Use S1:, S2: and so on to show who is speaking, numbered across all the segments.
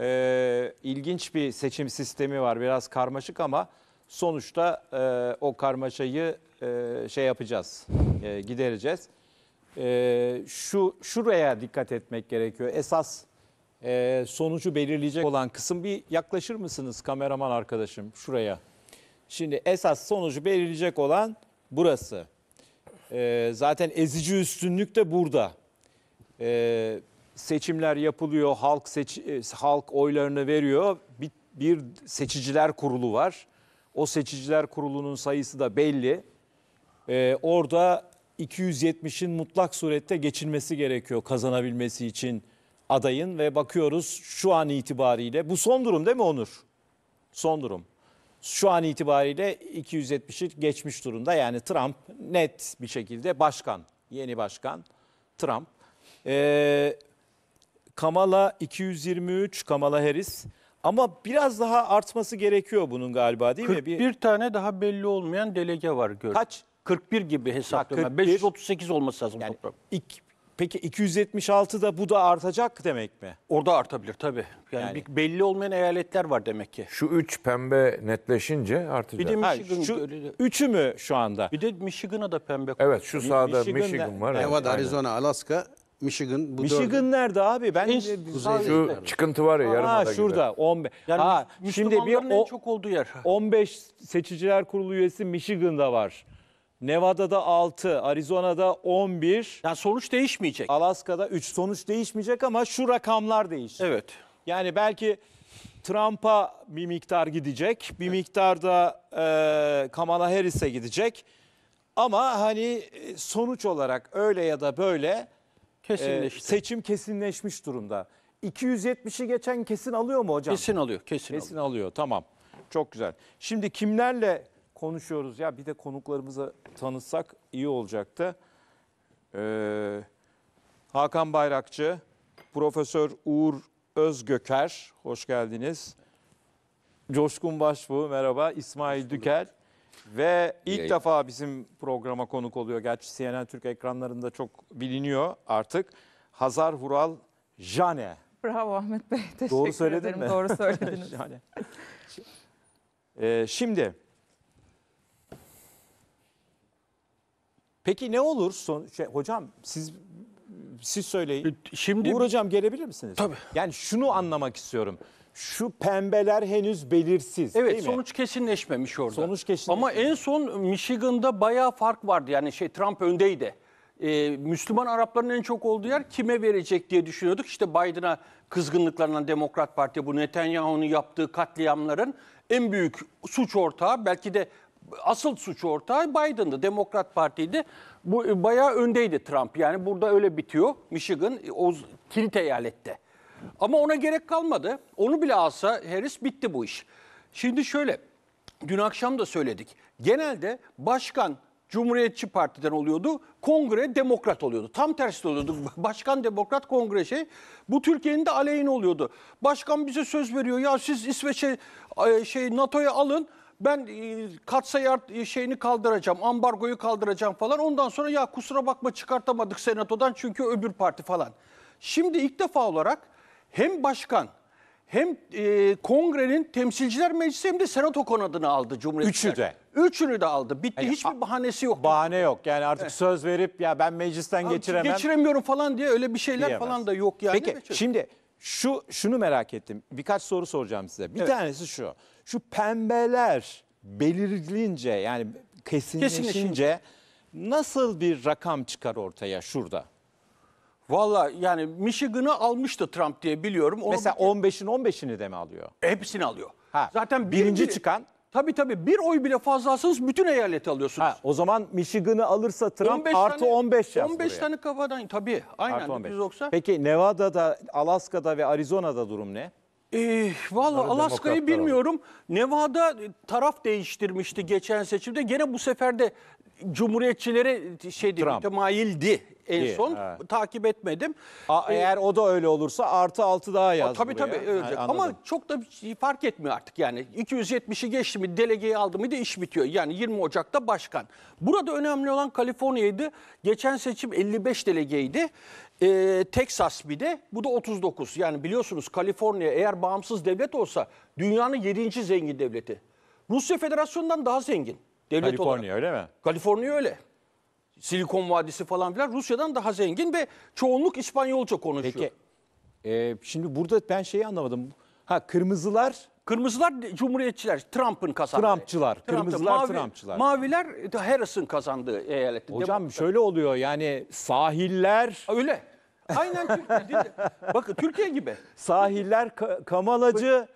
S1: e, ilginç bir seçim sistemi var. Biraz karmaşık ama sonuçta e, o karmaşayı e, şey yapacağız, e, gidereceğiz. E, şu Şuraya dikkat etmek gerekiyor. Esas e, sonucu belirleyecek olan kısım bir yaklaşır mısınız kameraman arkadaşım şuraya? Şimdi esas sonucu belirleyecek olan burası. E, zaten ezici üstünlük de burada. E, seçimler yapılıyor, halk seç, e, halk oylarını veriyor. Bir, bir seçiciler kurulu var. O seçiciler kurulunun sayısı da belli. Ee, orada 270'in mutlak surette geçilmesi gerekiyor kazanabilmesi için adayın ve bakıyoruz şu an itibariyle bu son durum değil mi Onur? Son durum. Şu an itibariyle 270'i geçmiş durumda yani Trump net bir şekilde başkan, yeni başkan Trump. Ee, Kamala 223, Kamala Harris. Ama biraz daha artması gerekiyor bunun galiba değil mi? 41 Bir
S2: tane daha belli olmayan delege var gör. Kaç? 41 gibi hesaplıyorum. 538 olması lazım yani, toplam. peki 276 da bu da artacak demek mi? Orada artabilir tabii. Yani, Yani- bir- belli olmayan eyaletler var demek ki. Şu üç pembe netleşince artacak. Bir de Ha, Michigan şu öyle- üçü mü şu anda? bir de Michigan'a da pembe. Evet şu sağda Michigan'da- Michigan var. evet, Nevada, aynen. Arizona, Alaska, Michigan bu Michigan dördü.
S1: nerede abi? Ben En- de- Kuzey- Şu Nerede?
S2: çıkıntı
S3: var ya yarım Aa, yarımada şurada
S1: 15. Yani ha, şimdi bir Müslümanların en çok olduğu yer. 15 seçiciler kurulu üyesi Michigan'da var. Nevada'da 6, Arizona'da 11, Yani sonuç değişmeyecek. Alaska'da 3. Sonuç değişmeyecek ama şu rakamlar değişecek. Evet. Yani belki Trump'a bir miktar gidecek, bir miktar da e, Kamala Harris'e gidecek. Ama hani e, sonuç olarak öyle ya da böyle Kesinleşti. Ee, seçim kesinleşmiş durumda. 270'i geçen kesin alıyor mu hocam? Kesin alıyor, kesin, Kesin alıyor. alıyor. Tamam. Çok güzel. Şimdi kimlerle konuşuyoruz ya bir de konuklarımızı tanıtsak iyi olacaktı. Ee, Hakan Bayrakçı, Profesör Uğur Özgöker, hoş geldiniz. Coşkun Başbuğ, merhaba. İsmail Dükel, ve ilk Yayın. defa bizim programa konuk oluyor. Gerçi CNN Türk ekranlarında çok biliniyor artık. Hazar Vural Jane. Bravo Ahmet Bey. Teşekkür Doğru söyledim ederim. mi? Doğru söylediniz. Jane. Ee, şimdi Peki ne olur son şey, hocam siz siz söyleyin. Şimdi Uğur hocam gelebilir misiniz? Tabii. Yani şunu
S2: anlamak istiyorum şu pembeler henüz belirsiz. Evet değil sonuç mi? kesinleşmemiş orada. Sonuç kesinleşmemiş. Ama en son Michigan'da bayağı fark vardı. Yani şey Trump öndeydi. Ee, Müslüman Arapların en çok olduğu yer kime verecek diye düşünüyorduk. İşte Biden'a kızgınlıklarından Demokrat Parti bu Netanyahu'nun yaptığı katliamların en büyük suç ortağı belki de asıl suç ortağı Biden'dı. Demokrat Parti'ydi. Bu bayağı öndeydi Trump. Yani burada öyle bitiyor. Michigan, o Tilt eyalette. Ama ona gerek kalmadı. Onu bile alsa Harris bitti bu iş. Şimdi şöyle, dün akşam da söyledik. Genelde başkan Cumhuriyetçi Parti'den oluyordu. Kongre demokrat oluyordu. Tam tersi oluyordu. Başkan demokrat kongre şey. Bu Türkiye'nin de aleyhine oluyordu. Başkan bize söz veriyor. Ya siz İsveç'e e, şey NATO'ya alın. Ben e, katsayar e, şeyini kaldıracağım, ambargoyu kaldıracağım falan. Ondan sonra ya kusura bakma çıkartamadık senatodan çünkü öbür parti falan. Şimdi ilk defa olarak hem başkan hem e, kongrenin temsilciler meclisi hem de senato konadını aldı Cumhuriyet. Üçü de. Üçünü de aldı. Bitti. Yani, Hiçbir bahanesi yok. Bahane yok. Yani artık evet. söz verip ya ben meclisten
S1: Abi, geçiremem. Geçiremiyorum
S2: falan diye öyle bir şeyler diyemez. falan da yok yani. Peki şimdi şu şunu
S1: merak ettim. Birkaç soru soracağım size. Bir evet. tanesi şu. Şu pembeler belirgince yani kesinleşince, kesinleşince nasıl bir rakam çıkar ortaya
S2: şurada? Valla yani Michigan'ı almıştı Trump diye biliyorum. Onu Mesela 15'in 15'ini de mi alıyor? hepsini alıyor. Ha, Zaten birinci biri- çıkan- Tabii tabii bir oy
S1: bile fazla alsanız bütün eyaleti alıyorsunuz. Ha, o zaman Michigan'ı alırsa Trump artı tane, 15 yaz 15 buraya. tane
S2: kafadan tabii aynen Artı 15. 190.
S1: Peki Nevada'da, Alaska'da ve Arizona'da durum
S2: ne? Ee, eh, Valla Alaska'yı demokratlar bilmiyorum. Nevada e, taraf değiştirmişti geçen seçimde. Gene bu sefer de Cumhuriyetçilere şeydi Trump. mütemayildi en Değil, son. ha. takip etmedim. A- ee, eğer o da öyle olursa artı 6 daha yaz. Tabii buraya. tabii öyle Ama çok da şey fark etmiyor artık yani. 270'i geçti mi delegeyi aldı mıydı iş bitiyor. Yani 20 Ocak'ta başkan. Burada önemli olan Kaliforniya'ydı. Geçen seçim 55 delegeydi. Ee, Texas bir de bu da 39. Yani biliyorsunuz Kaliforniya eğer bağımsız devlet olsa dünyanın 7. zengin devleti. Rusya Federasyonu'ndan daha zengin devlet olarak. Kaliforniya öyle mi? Kaliforniya öyle. Silikon Vadisi falan filan Rusya'dan daha zengin ve çoğunluk İspanyolca konuşuyor. Peki e, şimdi burada ben şeyi anlamadım. Ha kırmızılar Kırmızılar Cumhuriyetçiler, Trump'ın kazandığı. Trumpçılar, Trump'ta kırmızılar mavi, Trumpçılar. Maviler Harris'ın kazandığı eyaletti. Hocam Demokratlar. şöyle oluyor yani sahiller... Öyle. Aynen Türkiye. Bakın Türkiye gibi. Sahiller ka kamalacı,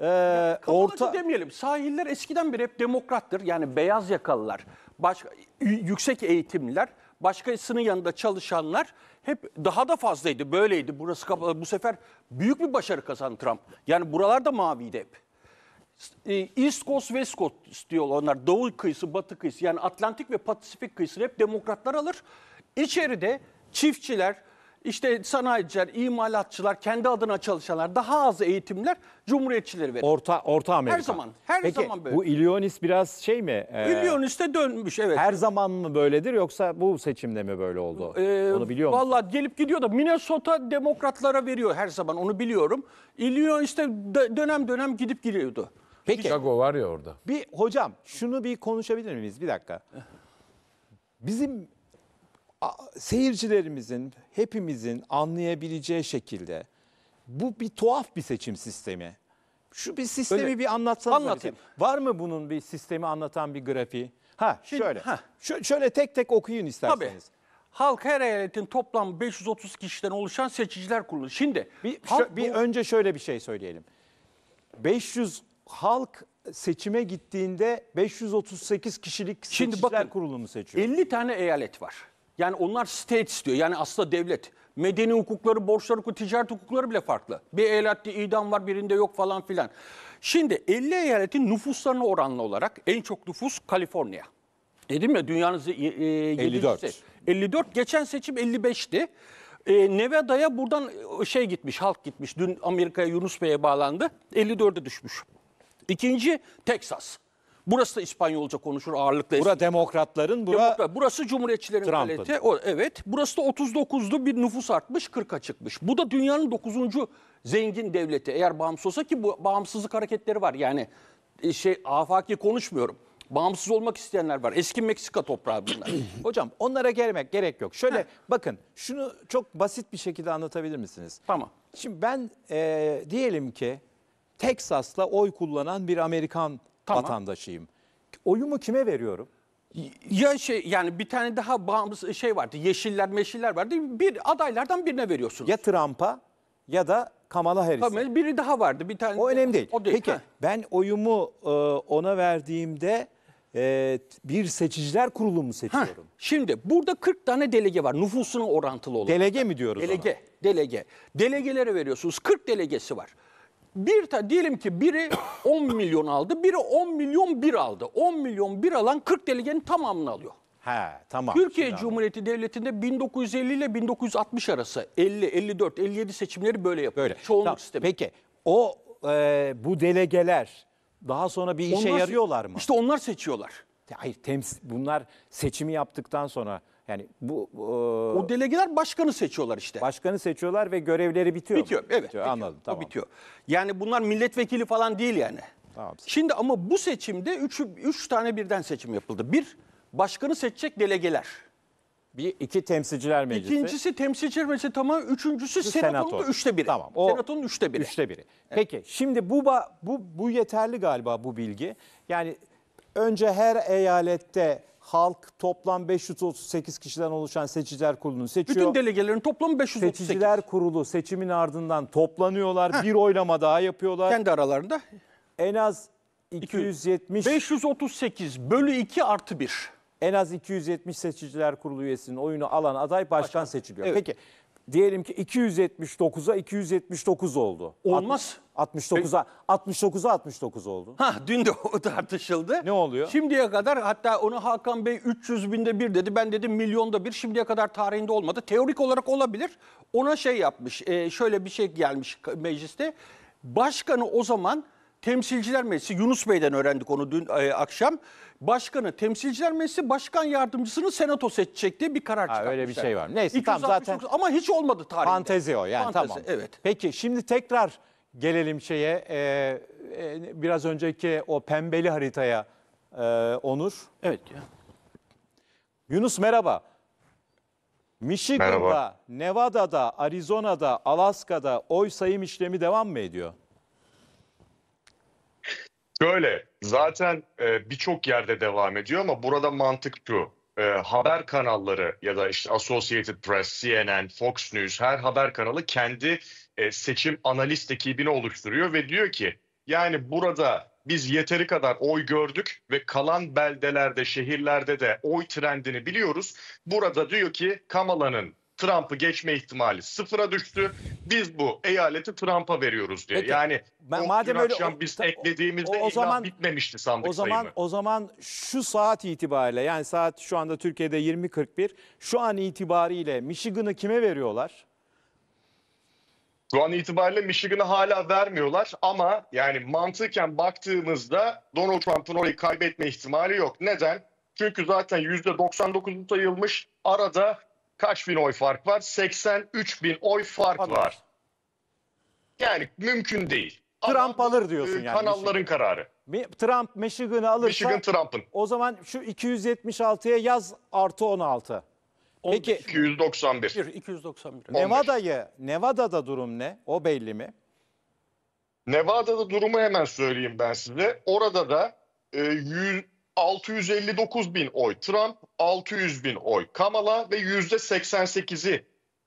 S2: ee, orta demeyelim. Sahiller eskiden beri hep demokrattır. Yani beyaz yakalılar, başka yüksek eğitimliler, başkasının yanında çalışanlar hep daha da fazlaydı. Böyleydi. Burası kapalı. Bu sefer büyük bir başarı kazandı Trump. Yani buralarda maviydi hep. E, East Coast, West Coast diyorlar onlar. Doğu kıyısı, batı kıyısı. Yani Atlantik ve Pasifik kıyısı hep demokratlar alır. İçeride çiftçiler, işte sanayiciler, imalatçılar, kendi adına çalışanlar, daha az eğitimler Cumhuriyetçileri veriyor. Orta Orta Amerika. Her zaman, her Peki, zaman böyle. bu
S1: Illinois biraz şey mi? E, ee, Illinois'te dönmüş evet. Her zaman mı böyledir yoksa bu seçimde mi böyle oldu?
S2: Ee, Onu biliyor musun? Valla gelip gidiyor da Minnesota demokratlara veriyor her zaman onu biliyorum. Illinois'te dönem dönem gidip gidiyordu. Peki. Chicago var ya orada. Bir hocam
S1: şunu bir konuşabilir miyiz? Bir dakika. Bizim seyircilerimizin, hepimizin anlayabileceği şekilde bu bir tuhaf bir seçim sistemi. Şu bir sistemi Öyle. bir anlatsanız. Anlatayım. Bize. Var mı bunun bir sistemi
S2: anlatan bir grafiği? Ha Şimdi, şöyle. Ha. Şö şöyle tek tek okuyun isterseniz. Tabii. Halk her eyaletin toplam 530 kişiden oluşan seçiciler kurulu. Şimdi bir, halk, bir bu... önce
S1: şöyle bir şey söyleyelim. 500 halk seçime gittiğinde
S2: 538 kişilik Şimdi seçiciler bakın, kurulunu seçiyor. 50 tane eyalet var. Yani onlar state istiyor. Yani aslında devlet. Medeni hukukları, borçlar hukuku, ticaret hukukları bile farklı. Bir eyalette idam var, birinde yok falan filan. Şimdi 50 eyaletin nüfuslarına oranlı olarak en çok nüfus Kaliforniya. Dedim ya dünyanın e, 54. 54. Geçen seçim 55'ti. E, Nevada'ya buradan e, şey gitmiş, halk gitmiş. Dün Amerika'ya Yunus Bey'e bağlandı. 54'e düşmüş. İkinci Texas. Burası da İspanyolca konuşur ağırlıklı. Bura demokratların, bura Demokrat, burası cumhuriyetçilerin kaleti. O, evet. Burası da 39'du bir nüfus artmış 40'a çıkmış. Bu da dünyanın 9. zengin devleti eğer bağımsız olsa ki bu bağımsızlık hareketleri var. Yani e, şey afaki konuşmuyorum. Bağımsız olmak isteyenler var. Eski Meksika toprağı bunlar. Hocam onlara gelmek gerek yok. Şöyle Heh.
S1: bakın şunu çok basit bir şekilde anlatabilir misiniz? Tamam. Şimdi ben e, diyelim ki Teksas'la oy kullanan bir Amerikan Tamam. vatandaşıyım. Oyumu kime veriyorum?
S2: Ya şey yani bir tane daha bağımsız şey vardı. Yeşiller meşiller vardı. Bir adaylardan birine veriyorsunuz. Ya Trump'a ya da Kamala Harris. Kamala
S1: biri daha vardı. Bir tane. O önemli değil. O değil. Peki ha. ben oyumu e, ona verdiğimde
S2: e, bir seçiciler kurulu mu seçiyorum? Ha, şimdi burada 40 tane delege var. Nüfusuna orantılı olarak. Delege mi diyoruz delege, ona? Delege. Delege. Delegelere veriyorsunuz. 40 delegesi var bir ta, diyelim ki biri 10 milyon aldı, biri 10 milyon bir aldı. 10 milyon bir alan 40 delegenin tamamını alıyor. He, tamam. Türkiye Cumhuriyeti Devleti'nde 1950 ile 1960 arası 50, 54, 57 seçimleri böyle yapıyor. Böyle. Çoğunluk tamam. sistemi. Peki o e, bu delegeler daha sonra bir işe onlar, yarıyorlar mı? İşte onlar
S1: seçiyorlar. Hayır, tems bunlar seçimi yaptıktan sonra yani bu o, e, o
S2: delegeler başkanı seçiyorlar işte. Başkanı seçiyorlar ve görevleri bitiyor. Bitiyor mu? evet. Bitiyor, bitiyor. Anladım tamam. O bitiyor. Yani bunlar milletvekili falan değil yani. Tamam. Şimdi ama bu seçimde 3 3 tane birden seçim yapıldı. Bir başkanı seçecek delegeler. Bir iki temsilciler meclisi. İkincisi temsilciler meclisi tamam. Üçüncüsü senatonun senato. üçte biri. Tamam. O, senatonun üçte biri. Üçte
S1: biri. Peki şimdi bu, bu bu yeterli galiba bu bilgi. Yani önce her eyalette halk toplam 538 kişiden oluşan seçiciler kurulunu seçiyor. Bütün delegelerin toplamı 538. Seçiciler kurulu seçimin ardından toplanıyorlar. Heh. Bir oylama daha yapıyorlar. Kendi aralarında. En az 270. 538 bölü 2 artı 1. En az 270 seçiciler kurulu üyesinin oyunu alan aday başkan, başkan. seçiliyor. Evet. Peki diyelim ki 279'a 279 oldu. Olmaz. 69'a 69'a 69 oldu.
S2: Ha dün de o tartışıldı. Ne oluyor? Şimdiye kadar hatta onu Hakan Bey 300 binde bir dedi. Ben dedim milyonda bir şimdiye kadar tarihinde olmadı. Teorik olarak olabilir. Ona şey yapmış e, şöyle bir şey gelmiş mecliste. Başkanı o zaman temsilciler meclisi Yunus Bey'den öğrendik onu dün e, akşam başkanı temsilciler meclisi başkan yardımcısını senato seçecek diye bir karar Ha, çıkartmışlar. öyle bir şey var. Neyse tam zaten ama hiç olmadı tarihinde. fantezi o yani Fantezi, tamam. Evet. Peki şimdi tekrar
S1: gelelim şeye e, e, biraz önceki o pembeli haritaya e, Onur. Evet ya. Yunus merhaba. Michigan'da, Merhaba. Nevada'da, Arizona'da, Alaska'da oy sayım işlemi devam mı ediyor?
S3: Şöyle, zaten e, birçok yerde devam ediyor ama burada mantık şu. E, haber kanalları ya da işte Associated Press, CNN, Fox News her haber kanalı kendi e, seçim analist ekibini oluşturuyor ve diyor ki yani burada biz yeteri kadar oy gördük ve kalan beldelerde, şehirlerde de oy trendini biliyoruz. Burada diyor ki Kamala'nın Trump'ı geçme ihtimali sıfıra düştü. Biz bu eyaleti Trump'a veriyoruz diye. Peki, yani ben, madem öyle akşam o, biz eklediğimizde o, o zaman bitmemişti sandık o zaman, sayımı.
S1: O zaman şu saat itibariyle yani saat şu anda Türkiye'de 20.41 şu an itibariyle
S3: Michigan'ı kime veriyorlar? Şu an itibariyle Michigan'ı hala vermiyorlar ama yani mantıken baktığımızda Donald Trump'ın orayı kaybetme ihtimali yok. Neden? Çünkü zaten %99'u sayılmış. Arada kaç bin oy fark var? 83 bin oy fark Anladım. var. Yani mümkün değil. Trump Ama, alır diyorsun e, yani. Kanalların Michigan. kararı. Trump Michigan'ı
S1: alırsa Michigan Trump'ın. O zaman şu 276'ya yaz artı 16.
S2: Peki 291. 291.
S1: Nevada'yı Nevada'da durum ne? O belli mi?
S3: Nevada'da durumu hemen söyleyeyim ben size. Orada da e, 659 bin oy Trump, 600 bin oy Kamala ve yüzde %88'i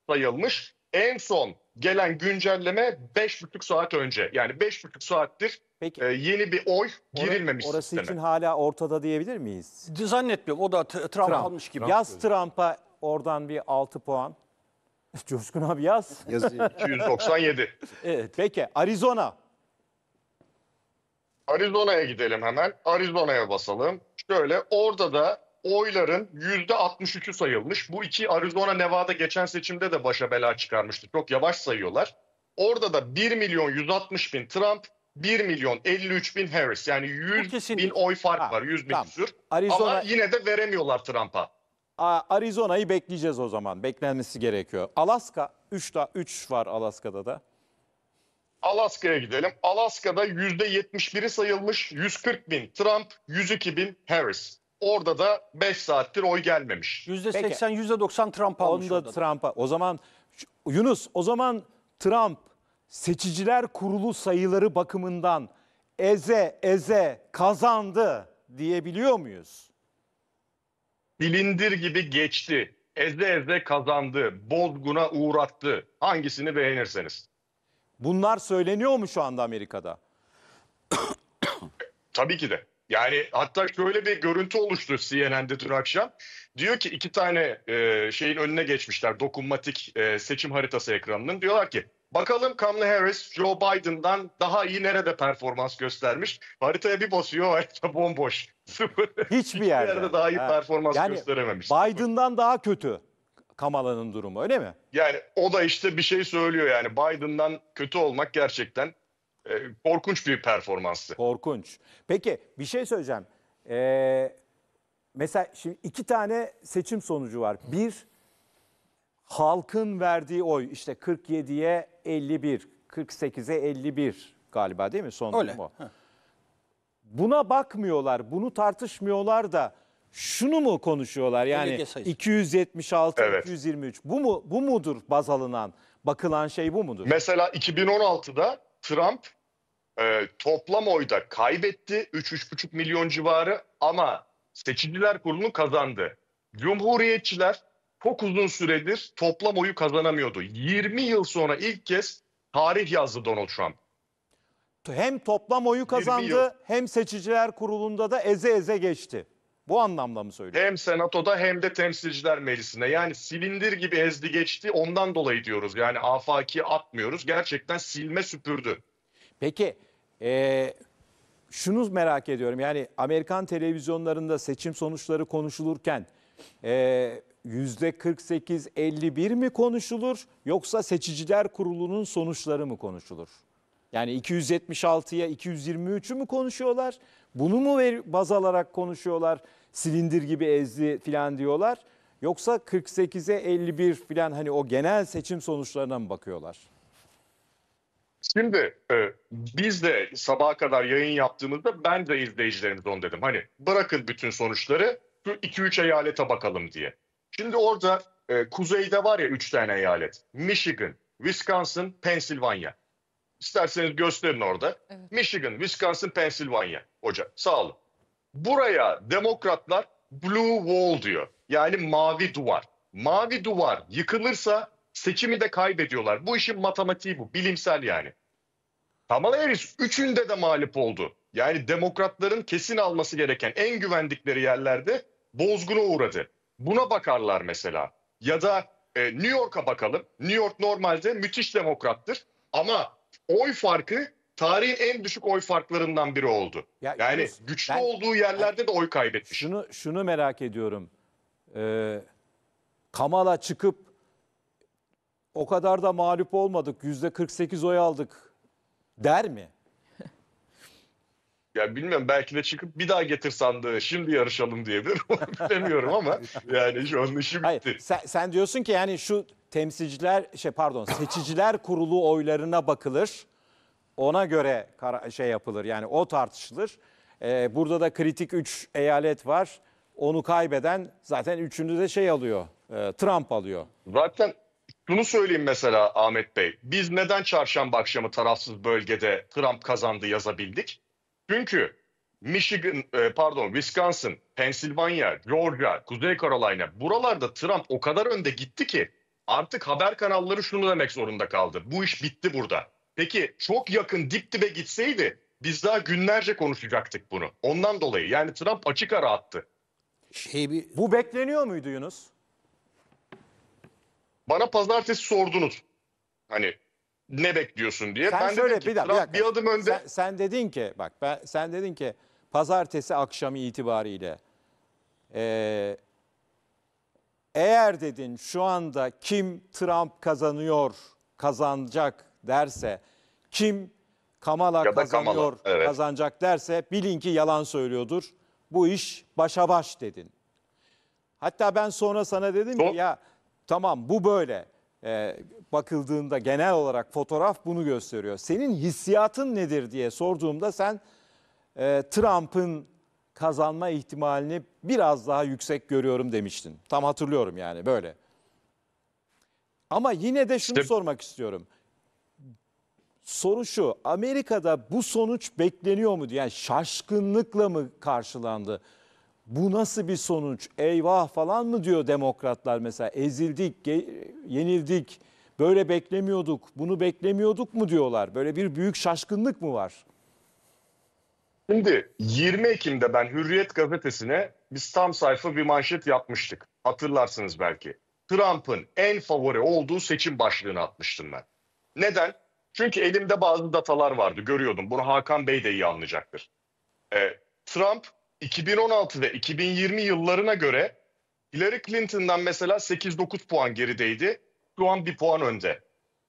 S3: sayılmış. En son gelen güncelleme 5 5,5 saat önce. Yani 5 5,5 saattir Peki. E, yeni bir oy girilmemiş Orası sisteme.
S1: için hala ortada diyebilir miyiz? Zannetmiyorum. O da Trump, Trump. almış gibi. Yaz Trump'a oradan bir 6 puan. Coşkun abi yaz. Yazayım. 297. evet. Peki Arizona.
S3: Arizona'ya gidelim hemen. Arizona'ya basalım. Şöyle orada da oyların yüzde %63'ü sayılmış. Bu iki Arizona Nevada geçen seçimde de başa bela çıkarmıştı. Çok yavaş sayıyorlar. Orada da 1 milyon 160 bin Trump, 1 milyon 53 bin Harris. Yani 100 kesin... bin oy fark ha, var. 100 bin tamam. küsür. Arizona... Ama yine de veremiyorlar Trump'a.
S1: Arizona'yı bekleyeceğiz o zaman. Beklenmesi gerekiyor. Alaska 3 da 3 var Alaska'da da.
S3: Alaska'ya gidelim. Alaska'da %71'i sayılmış 140 bin Trump, 102 bin Harris. Orada da 5 saattir oy gelmemiş. %80, %90 Trump almış Onda orada.
S1: Trump'a. O zaman Yunus o zaman Trump seçiciler kurulu sayıları bakımından eze eze kazandı diyebiliyor
S3: muyuz? Bilindir gibi geçti. Eze eze kazandı. Bozguna uğrattı. Hangisini beğenirseniz. Bunlar söyleniyor mu şu anda Amerika'da? Tabii ki de. Yani hatta şöyle bir görüntü oluştu CNN'de dün akşam. Diyor ki iki tane e, şeyin önüne geçmişler dokunmatik e, seçim haritası ekranının. Diyorlar ki bakalım Kamala Harris Joe Biden'dan daha iyi nerede performans göstermiş. Haritaya bir basıyor harita bomboş. Hiçbir yerde. Hiçbir yerde daha iyi evet. performans yani,
S1: gösterememiş. Biden'dan daha kötü. Kamala'nın durumu öyle mi?
S3: Yani o da işte bir şey söylüyor yani Biden'dan kötü olmak gerçekten e, korkunç bir performanstı. Korkunç. Peki bir şey söyleyeceğim. Ee,
S1: mesela şimdi iki tane seçim sonucu var. Bir halkın verdiği oy işte 47'ye 51, 48'e 51 galiba değil mi sonucu Öyle. durum Buna bakmıyorlar, bunu tartışmıyorlar da şunu mu konuşuyorlar? Yani 276 Evet. 223 bu mu bu mudur baz alınan bakılan şey bu mudur? Mesela
S3: 2016'da Trump e, toplam oyda kaybetti 3-3,5 milyon civarı ama seçiciler kurulunu kazandı. Cumhuriyetçiler çok uzun süredir toplam oyu kazanamıyordu. 20 yıl sonra ilk kez tarih yazdı Donald Trump.
S1: Hem toplam oyu kazandı hem seçiciler kurulunda da eze eze geçti.
S3: Bu anlamda mı söylüyorsun? Hem Senato'da hem de Temsilciler Meclisi'nde. Yani silindir gibi ezdi geçti ondan dolayı diyoruz. Yani afaki atmıyoruz. Gerçekten silme süpürdü.
S1: Peki e, şunu merak ediyorum. Yani Amerikan televizyonlarında seçim sonuçları konuşulurken e, %48-51 mi konuşulur yoksa seçiciler kurulunun sonuçları mı konuşulur? Yani 276'ya 223'ü mü konuşuyorlar? Bunu mu baz alarak konuşuyorlar? Silindir gibi ezdi filan diyorlar. Yoksa 48'e 51 filan hani o genel seçim sonuçlarına mı bakıyorlar?
S3: Şimdi e, biz de sabaha kadar yayın yaptığımızda ben de izleyicilerimiz onu dedim. Hani bırakın bütün sonuçları şu 2-3 eyalete bakalım diye. Şimdi orada e, kuzeyde var ya 3 tane eyalet. Michigan, Wisconsin, Pennsylvania. İsterseniz gösterin orada. Evet. Michigan, Wisconsin, Pennsylvania. Hoca sağ olun. Buraya demokratlar blue wall diyor. Yani mavi duvar. Mavi duvar yıkılırsa seçimi de kaybediyorlar. Bu işin matematiği bu. Bilimsel yani. Kamala Harris üçünde de mağlup oldu. Yani demokratların kesin alması gereken en güvendikleri yerlerde bozguna uğradı. Buna bakarlar mesela. Ya da e, New York'a bakalım. New York normalde müthiş demokrattır ama oy farkı tarihin en düşük oy farklarından biri oldu. Ya, yani Yunus, güçlü ben, olduğu yerlerde de oy kaybetmiş. Şunu şunu merak ediyorum. Ee, Kamala çıkıp
S1: o kadar da mağlup olmadık. Yüzde 48 oy aldık der mi?
S3: Ya bilmiyorum belki de çıkıp bir daha getir sandığı şimdi yarışalım diyebilir.
S1: Bilemiyorum ama yani şu an işi bitti. Hayır, sen, sen diyorsun ki yani şu temsilciler şey pardon seçiciler kurulu oylarına bakılır. Ona göre şey yapılır yani o tartışılır. Ee, burada da kritik 3 eyalet var. Onu kaybeden zaten üçünü de şey alıyor. E, Trump alıyor.
S3: Zaten şunu söyleyeyim mesela Ahmet Bey. Biz neden çarşamba akşamı tarafsız bölgede Trump kazandı yazabildik? Çünkü Michigan, e, pardon Wisconsin, Pensilvanya, Georgia, Kuzey Carolina buralarda Trump o kadar önde gitti ki artık haber kanalları şunu demek zorunda kaldı. Bu iş bitti burada. Peki çok yakın dip dibe gitseydi biz daha günlerce konuşacaktık bunu. Ondan dolayı yani Trump açık ara attı. Şey bir... Bu bekleniyor muydu Yunus? Bana pazartesi sordunuz. Hani ne bekliyorsun diye. Sen ben söyle ki, bir, dakika,
S1: bir adım önde. Sen, sen dedin ki bak ben sen dedin ki pazartesi akşamı itibariyle e, eğer dedin şu anda kim Trump kazanıyor, kazanacak derse, kim Kamala da kazanıyor, Kamala, evet. kazanacak derse bilin ki yalan söylüyordur. Bu iş başa baş dedin. Hatta ben sonra sana dedim ki ya tamam bu böyle. Ee, bakıldığında genel olarak fotoğraf bunu gösteriyor. Senin hissiyatın nedir diye sorduğumda sen e, Trump'ın kazanma ihtimalini biraz daha yüksek görüyorum demiştin. Tam hatırlıyorum yani böyle. Ama yine de şunu işte... sormak istiyorum. Soru şu, Amerika'da bu sonuç bekleniyor mu? Yani şaşkınlıkla mı karşılandı? Bu nasıl bir sonuç? Eyvah falan mı diyor demokratlar mesela? Ezildik, yenildik, böyle beklemiyorduk, bunu beklemiyorduk mu diyorlar? Böyle bir büyük şaşkınlık
S3: mı var? Şimdi 20 Ekim'de ben Hürriyet gazetesine biz tam sayfa bir manşet yapmıştık. Hatırlarsınız belki. Trump'ın en favori olduğu seçim başlığını atmıştım ben. Neden? Çünkü elimde bazı datalar vardı görüyordum. Bunu Hakan Bey de iyi anlayacaktır. Ee, Trump 2016 ve 2020 yıllarına göre Hillary Clinton'dan mesela 8-9 puan gerideydi. Şu an bir puan önde.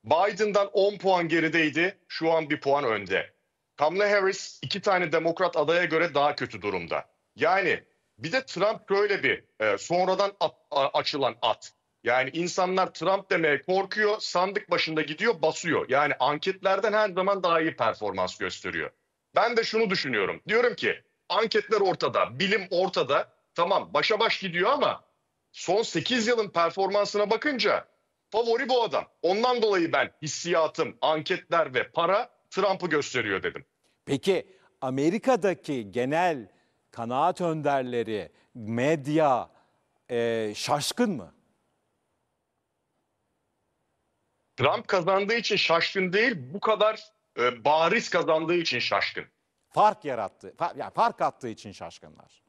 S3: Biden'dan 10 puan gerideydi. Şu an bir puan önde. Kamala Harris iki tane demokrat adaya göre daha kötü durumda. Yani bir de Trump böyle bir e, sonradan at, a, açılan at. Yani insanlar Trump demeye korkuyor, sandık başında gidiyor, basıyor. Yani anketlerden her zaman daha iyi performans gösteriyor. Ben de şunu düşünüyorum. Diyorum ki anketler ortada, bilim ortada. Tamam başa baş gidiyor ama son 8 yılın performansına bakınca favori bu adam. Ondan dolayı ben hissiyatım, anketler ve para Trump'ı gösteriyor dedim.
S1: Peki Amerika'daki genel kanaat önderleri, medya e, şaşkın mı?
S3: Trump kazandığı için şaşkın değil, bu kadar e, bariz kazandığı için şaşkın. Fark yarattı, fa yani fark attığı için şaşkınlar.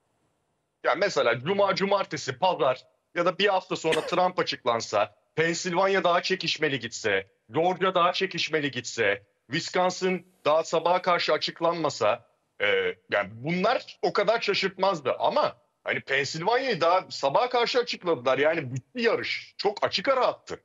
S3: Ya yani mesela cuma, cumartesi, pazar ya da bir hafta sonra Trump açıklansa, Pensilvanya daha çekişmeli gitse, Georgia daha çekişmeli gitse, Wisconsin daha sabaha karşı açıklanmasa e, yani bunlar o kadar şaşırtmazdı ama hani Pensilvanya'yı daha sabaha karşı açıkladılar. Yani bitti yarış. Çok açık ara attı.